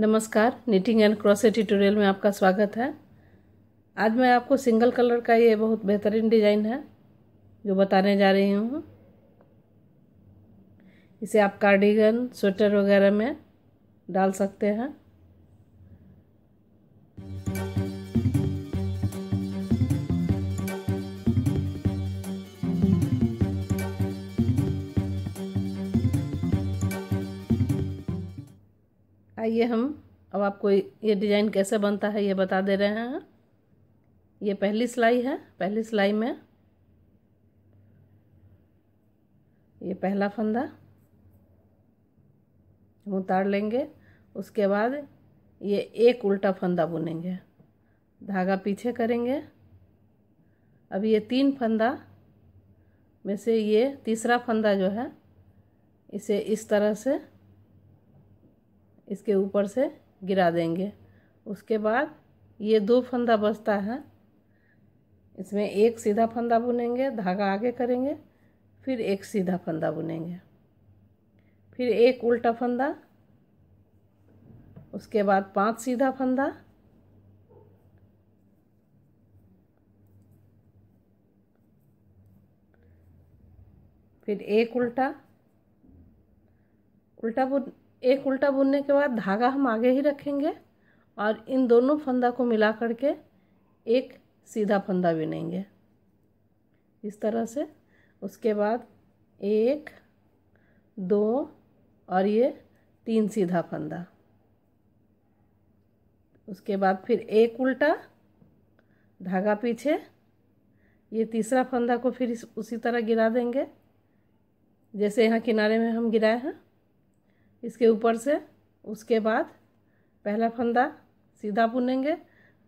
नमस्कार knitting and क्रॉसे tutorial में आपका स्वागत है आज मैं आपको सिंगल कलर का ये बहुत बेहतरीन डिज़ाइन है जो बताने जा रही हूँ इसे आप कार्डिगन स्वेटर वगैरह में डाल सकते हैं आइए हम अब आपको ये डिज़ाइन कैसे बनता है ये बता दे रहे हैं ये पहली सिलाई है पहली सिलाई में ये पहला फंदा हम उतार लेंगे उसके बाद ये एक उल्टा फंदा बुनेंगे धागा पीछे करेंगे अब ये तीन फंदा में से ये तीसरा फंदा जो है इसे इस तरह से इसके ऊपर से गिरा देंगे उसके बाद ये दो फंदा बचता है इसमें एक सीधा फंदा बुनेंगे धागा आगे करेंगे फिर एक सीधा फंदा बुनेंगे फिर एक उल्टा फंदा उसके बाद पांच सीधा फंदा फिर एक उल्टा उल्टा बुन एक उल्टा बुनने के बाद धागा हम आगे ही रखेंगे और इन दोनों फंदा को मिला करके एक सीधा फंदा बुनेंगे इस तरह से उसके बाद एक दो और ये तीन सीधा फंदा उसके बाद फिर एक उल्टा धागा पीछे ये तीसरा फंदा को फिर उसी तरह गिरा देंगे जैसे यहाँ किनारे में हम गिराए हैं इसके ऊपर से उसके बाद पहला फंदा सीधा बुनेंगे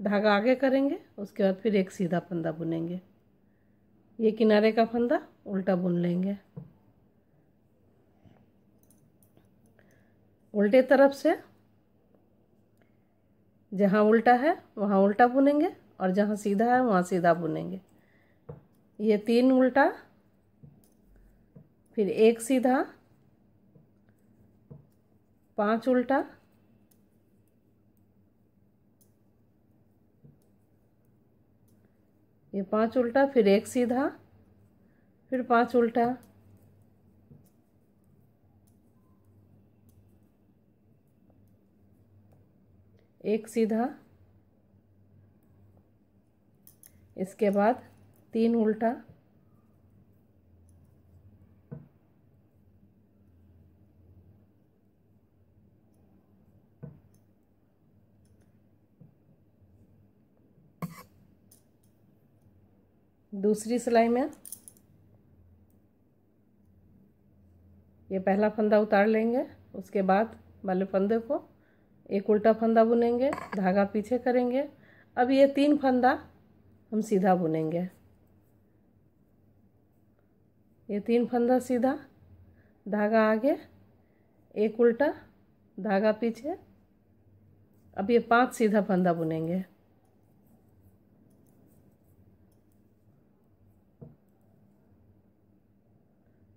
धागा आगे करेंगे उसके बाद फिर एक सीधा फंदा बुनेंगे ये किनारे का फंदा उल्टा बुन लेंगे उल्टे तरफ से जहाँ उल्टा है वहाँ उल्टा बुनेंगे और जहाँ सीधा है वहाँ सीधा बुनेंगे ये तीन उल्टा फिर एक सीधा पाँच उल्टा ये पाँच उल्टा फिर एक सीधा फिर पाँच उल्टा एक सीधा इसके बाद तीन उल्टा दूसरी सिलाई में ये पहला फंदा उतार लेंगे उसके बाद वाले फंदे को एक उल्टा फंदा बुनेंगे धागा पीछे करेंगे अब ये तीन फंदा हम सीधा बुनेंगे ये तीन फंदा सीधा धागा आगे एक उल्टा धागा पीछे अब ये पांच सीधा फंदा बुनेंगे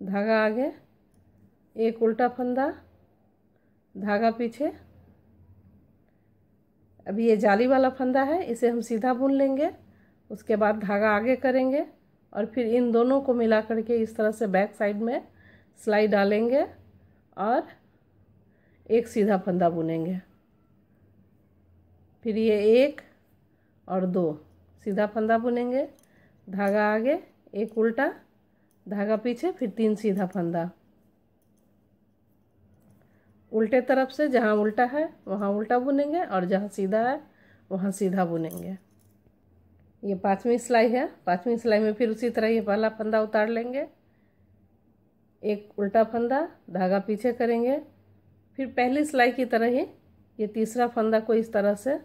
धागा आगे एक उल्टा फंदा धागा पीछे अभी ये जाली वाला फंदा है इसे हम सीधा बुन लेंगे उसके बाद धागा आगे करेंगे और फिर इन दोनों को मिला करके इस तरह से बैक साइड में सिलाई डालेंगे और एक सीधा फंदा बुनेंगे फिर ये एक और दो सीधा फंदा बुनेंगे धागा आगे एक उल्टा धागा पीछे फिर तीन सीधा फंदा उल्टे तरफ से जहाँ उल्टा है वहाँ उल्टा बुनेंगे और जहाँ सीधा है वहाँ सीधा बुनेंगे ये पाँचवीं सिलाई है पाँचवीं सिलाई में फिर उसी तरह ये पहला फंदा उतार लेंगे एक उल्टा फंदा धागा पीछे करेंगे फिर पहली सिलाई की तरह ही ये तीसरा फंदा को इस तरह से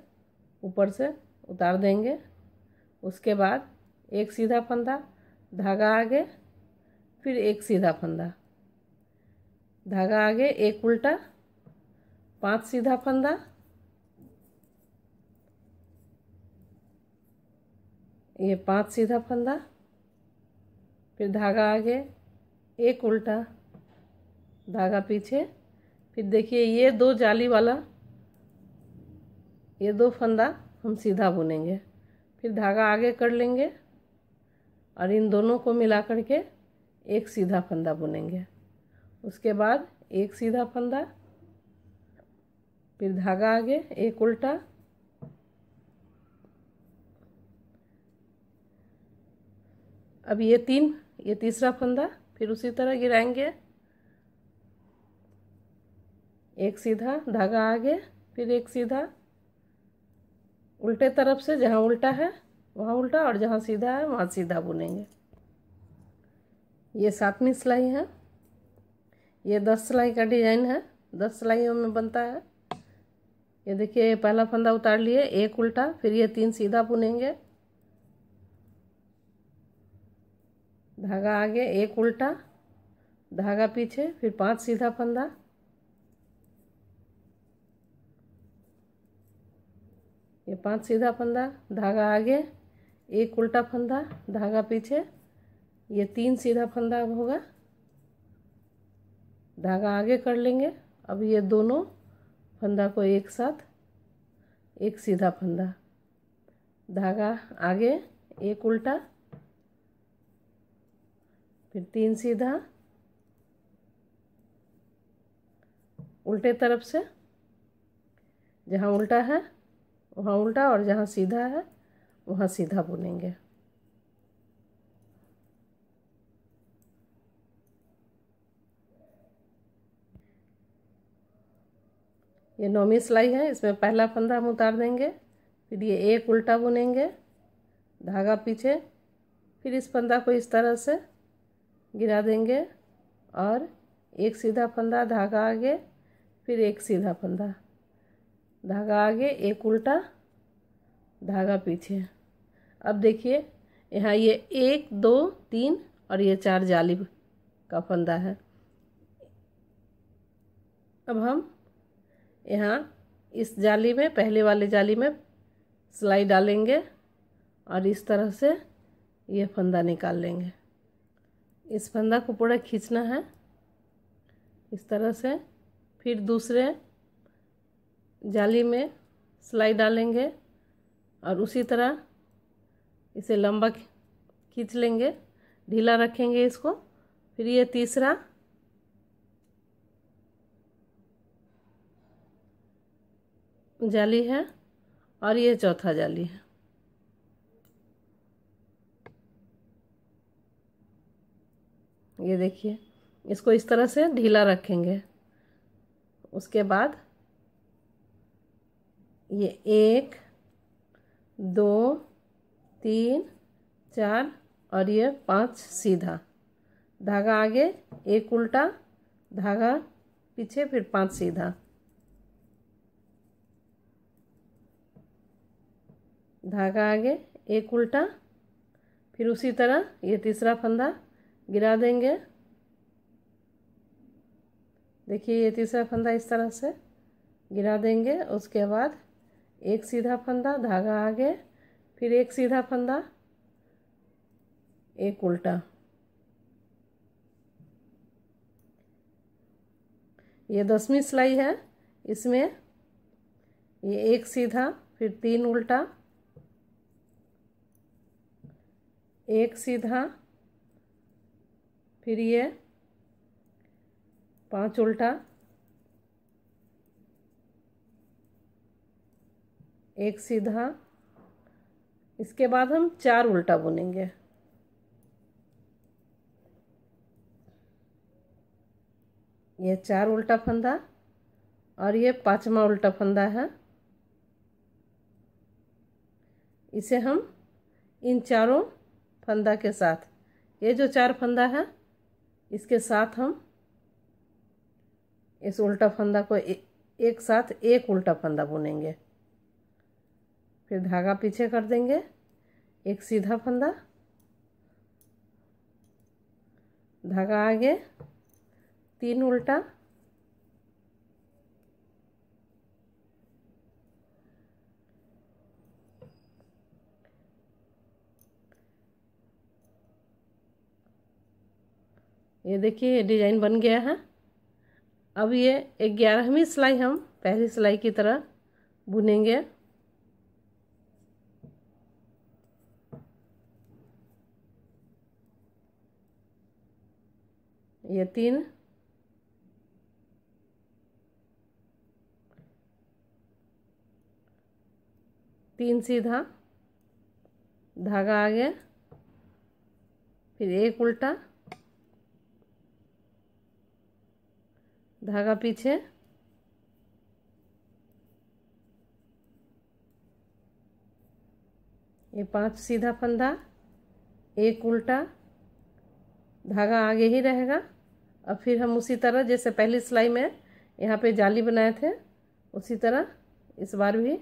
ऊपर से उतार देंगे उसके बाद एक सीधा फंदा धागा आगे फिर एक सीधा फंदा धागा आगे एक उल्टा पांच सीधा फंदा ये पांच सीधा फंदा फिर धागा आगे एक उल्टा धागा पीछे फिर देखिए ये दो जाली वाला ये दो फंदा हम सीधा बुनेंगे फिर धागा आगे कर लेंगे और इन दोनों को मिला करके एक सीधा फंदा बुनेंगे उसके बाद एक सीधा फंदा फिर धागा आगे एक उल्टा अब ये तीन ये तीसरा फंदा फिर उसी तरह गिराएंगे एक सीधा धागा आगे फिर एक सीधा उल्टे तरफ से जहाँ उल्टा है वहाँ उल्टा और जहाँ सीधा है वहाँ सीधा बुनेंगे ये सातवीं सिलाई है ये दस सिलाई का डिजाइन है दस सिलाइयों में बनता है ये देखिए पहला फंदा उतार लिए एक उल्टा फिर ये तीन सीधा बुनेंगे धागा आगे एक उल्टा धागा पीछे फिर पांच सीधा फंदा ये पांच सीधा फंदा धागा आगे एक उल्टा फंदा धागा पीछे ये तीन सीधा फंदा होगा धागा आगे कर लेंगे अब ये दोनों फंदा को एक साथ एक सीधा फंदा धागा आगे एक उल्टा फिर तीन सीधा उल्टे तरफ से जहाँ उल्टा है वहाँ उल्टा और जहाँ सीधा है वहाँ सीधा बुनेंगे ये नौवीं सिलाई है इसमें पहला फंदा हम उतार देंगे फिर ये एक उल्टा बुनेंगे धागा पीछे फिर इस फंदा को इस तरह से गिरा देंगे और एक सीधा फंदा धागा आगे फिर एक सीधा फंदा धागा आगे एक उल्टा धागा पीछे अब देखिए यहाँ ये एक दो तीन और ये चार जालिब का फंदा है अब हम यहाँ इस जाली में पहले वाले जाली में सिलाई डालेंगे और इस तरह से ये फंदा निकाल लेंगे इस फंदा को पूरा खींचना है इस तरह से फिर दूसरे जाली में सिलाई डालेंगे और उसी तरह इसे लंबा खींच लेंगे ढीला रखेंगे इसको फिर ये तीसरा जाली है और ये चौथा जाली है ये देखिए इसको इस तरह से ढीला रखेंगे उसके बाद ये एक दो तीन चार और ये पांच सीधा धागा आगे एक उल्टा धागा पीछे फिर पांच सीधा धागा आगे एक उल्टा फिर उसी तरह ये तीसरा फंदा गिरा देंगे देखिए ये तीसरा फंदा इस तरह से गिरा देंगे उसके बाद एक सीधा फंदा धागा आगे फिर एक सीधा फंदा एक उल्टा ये दसवीं सिलाई है इसमें ये एक सीधा फिर तीन उल्टा एक सीधा फिर ये पांच उल्टा एक सीधा इसके बाद हम चार उल्टा बुनेंगे ये चार उल्टा फंदा और ये पाँचवा उल्टा फंदा है इसे हम इन चारों फंदा के साथ ये जो चार फंदा है इसके साथ हम इस उल्टा फंदा को ए, एक साथ एक उल्टा फंदा बुनेंगे फिर धागा पीछे कर देंगे एक सीधा फंदा धागा आगे तीन उल्टा ये देखिए डिजाइन बन गया है अब ये एक ग्यारहवीं सिलाई हम पहली सिलाई की तरह बुनेंगे ये तीन तीन सीधा धागा आगे फिर एक उल्टा धागा पीछे ये पांच सीधा फंदा एक उल्टा धागा आगे ही रहेगा और फिर हम उसी तरह जैसे पहली सिलाई में यहाँ पे जाली बनाए थे उसी तरह इस बार भी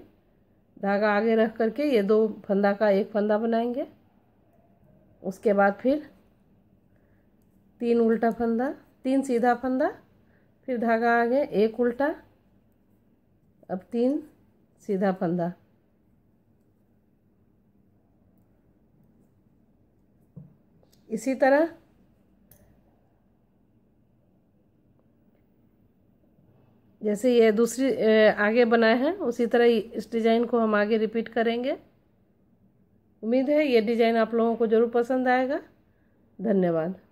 धागा आगे रख करके ये दो फंदा का एक फंदा बनाएंगे उसके बाद फिर तीन उल्टा फंदा तीन सीधा फंदा फिर धागा आ गया एक उल्टा अब तीन सीधा फंदा इसी तरह जैसे ये दूसरी आगे बनाए हैं उसी तरह इस डिज़ाइन को हम आगे रिपीट करेंगे उम्मीद है ये डिज़ाइन आप लोगों को ज़रूर पसंद आएगा धन्यवाद